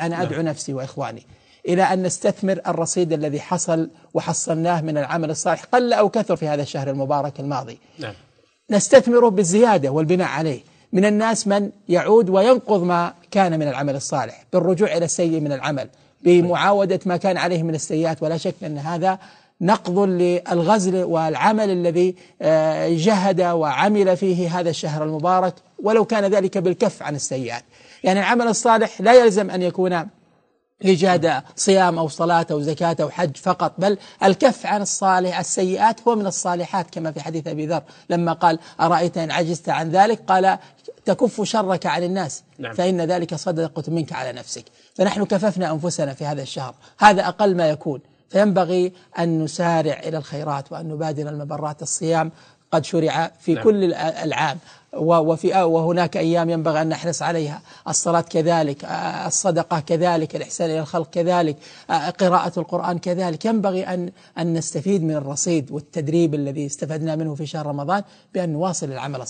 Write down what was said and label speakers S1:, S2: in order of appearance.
S1: أنا نعم. أدعو نفسي وإخواني إلى أن نستثمر الرصيد الذي حصل وحصلناه من العمل الصالح قل أو كثر في هذا الشهر المبارك الماضي نعم. نستثمره بالزيادة والبناء عليه من الناس من يعود وينقض ما كان من العمل الصالح بالرجوع إلى السيء من العمل بمعاودة ما كان عليه من السيئات ولا شك أن هذا نقض للغزل والعمل الذي آه، جهد وعمل فيه هذا الشهر المبارك ولو كان ذلك بالكف عن السيئات يعني العمل الصالح لا يلزم أن يكون إجادة صيام أو صلاة أو زكاة أو حج فقط بل الكف عن الصالح السيئات هو من الصالحات كما في حديث أبي ذر لما قال أرأيت إن عجزت عن ذلك قال تكف شرك عن الناس نعم. فإن ذلك صدقة منك على نفسك فنحن كففنا أنفسنا في هذا الشهر هذا أقل ما يكون فينبغي أن نسارع إلى الخيرات وأن نبادر المبرات الصيام قد شرع في نعم. كل العام وفي وهناك أيام ينبغي أن نحرص عليها الصلاة كذلك الصدقة كذلك الإحسان إلى الخلق كذلك قراءة القرآن كذلك ينبغي أن أن نستفيد من الرصيد والتدريب الذي استفدنا منه في شهر رمضان بأن نواصل العمل الصالح